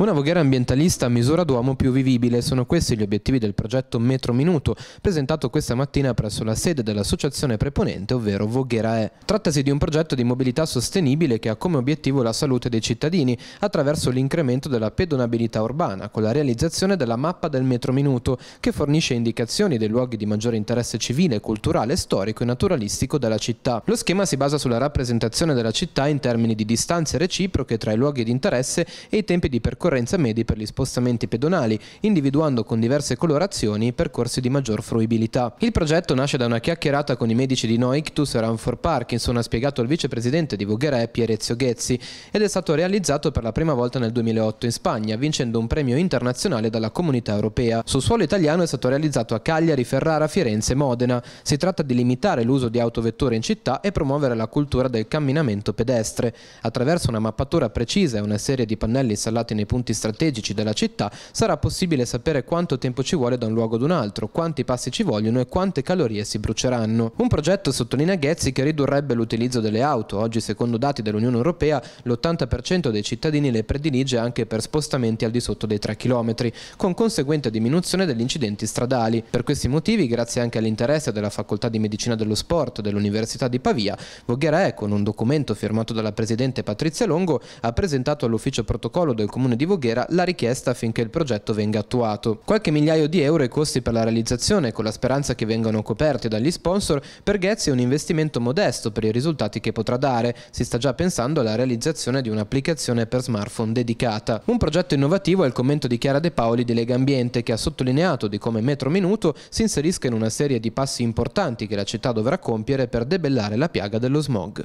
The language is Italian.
Una voghera ambientalista a misura d'uomo più vivibile sono questi gli obiettivi del progetto Metro Minuto, presentato questa mattina presso la sede dell'associazione preponente, ovvero Voghera E. Trattasi di un progetto di mobilità sostenibile che ha come obiettivo la salute dei cittadini attraverso l'incremento della pedonabilità urbana, con la realizzazione della mappa del Metro Minuto, che fornisce indicazioni dei luoghi di maggiore interesse civile, culturale, storico e naturalistico della città. Lo schema si basa sulla rappresentazione della città in termini di distanze reciproche tra i luoghi di interesse e i tempi di percorrenza percorrenze medi per gli spostamenti pedonali, individuando con diverse colorazioni i percorsi di maggior fruibilità. Il progetto nasce da una chiacchierata con i medici di Noictus Ictus e Ranford Parkinson, ha spiegato il vicepresidente di Vogherè Pierezio Ghezzi, ed è stato realizzato per la prima volta nel 2008 in Spagna, vincendo un premio internazionale dalla comunità europea. Sul suolo italiano è stato realizzato a Cagliari, Ferrara, Firenze e Modena. Si tratta di limitare l'uso di autovetture in città e promuovere la cultura del camminamento pedestre. Attraverso una mappatura precisa e una serie di pannelli installati nei punti punti strategici della città sarà possibile sapere quanto tempo ci vuole da un luogo ad un altro, quanti passi ci vogliono e quante calorie si bruceranno. Un progetto, sottolinea Ghezzi, che ridurrebbe l'utilizzo delle auto. Oggi, secondo dati dell'Unione Europea, l'80% dei cittadini le predilige anche per spostamenti al di sotto dei 3 km, con conseguente diminuzione degli incidenti stradali. Per questi motivi, grazie anche all'interesse della Facoltà di Medicina dello Sport dell'Università di Pavia, Voghera E, con un documento firmato dalla Presidente Patrizia Longo, ha presentato all'Ufficio Protocollo del Comune di di Voghera la richiesta affinché il progetto venga attuato. Qualche migliaio di euro i costi per la realizzazione, con la speranza che vengano coperti dagli sponsor, per Ghezzi è un investimento modesto per i risultati che potrà dare. Si sta già pensando alla realizzazione di un'applicazione per smartphone dedicata. Un progetto innovativo è il commento di Chiara De Paoli di Lega Ambiente, che ha sottolineato di come Metro Minuto si inserisca in una serie di passi importanti che la città dovrà compiere per debellare la piaga dello smog.